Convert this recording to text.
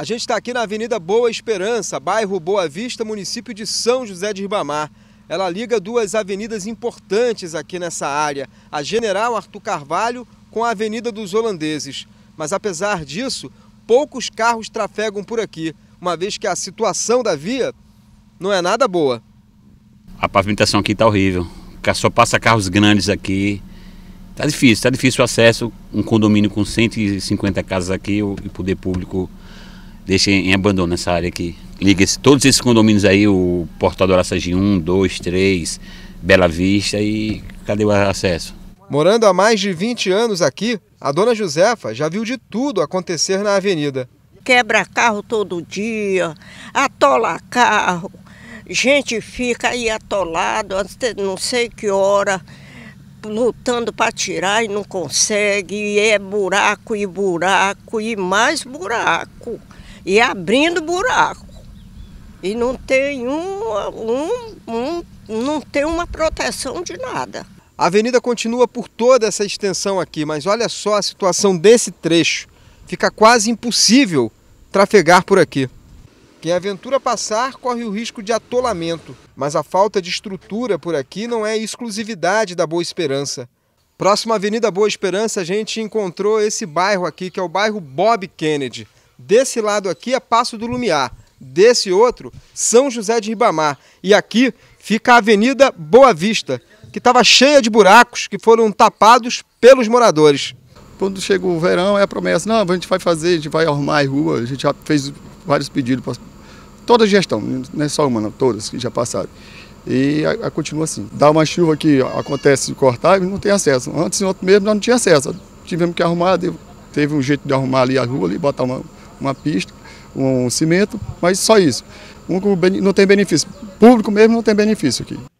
A gente está aqui na Avenida Boa Esperança, bairro Boa Vista, município de São José de Ribamar. Ela liga duas avenidas importantes aqui nessa área, a General Arthur Carvalho com a Avenida dos Holandeses. Mas apesar disso, poucos carros trafegam por aqui, uma vez que a situação da via não é nada boa. A pavimentação aqui está horrível, só passa carros grandes aqui. Está difícil, está difícil o acesso. Um condomínio com 150 casas aqui, o poder público deixem em abandono essa área aqui. Liga -se, todos esses condomínios aí, o Portador de 1, 2, 3, Bela Vista e cadê o acesso? Morando há mais de 20 anos aqui, a dona Josefa já viu de tudo acontecer na avenida. Quebra carro todo dia, atola carro, gente fica aí atolado, não sei que hora, lutando para tirar e não consegue, e é buraco e buraco e mais buraco e abrindo buraco. E não tem um, um, um não tem uma proteção de nada. A avenida continua por toda essa extensão aqui, mas olha só a situação desse trecho. Fica quase impossível trafegar por aqui. Quem aventura passar corre o risco de atolamento, mas a falta de estrutura por aqui não é exclusividade da Boa Esperança. Próxima Avenida Boa Esperança, a gente encontrou esse bairro aqui, que é o bairro Bob Kennedy. Desse lado aqui é Passo do Lumiar, desse outro, São José de Ribamar. E aqui fica a Avenida Boa Vista, que estava cheia de buracos que foram tapados pelos moradores. Quando chega o verão, é a promessa: não, a gente vai fazer, a gente vai arrumar a rua. A gente já fez vários pedidos para toda a gestão, não é só uma, não, todas que já passaram. E a, a continua assim. Dá uma chuva que acontece de cortar e não tem acesso. Antes, outro mesmo, nós não tinha acesso. Tivemos que arrumar, teve um jeito de arrumar ali a rua, ali, botar uma, uma pista, um cimento, mas só isso. Não tem benefício. Público mesmo não tem benefício aqui.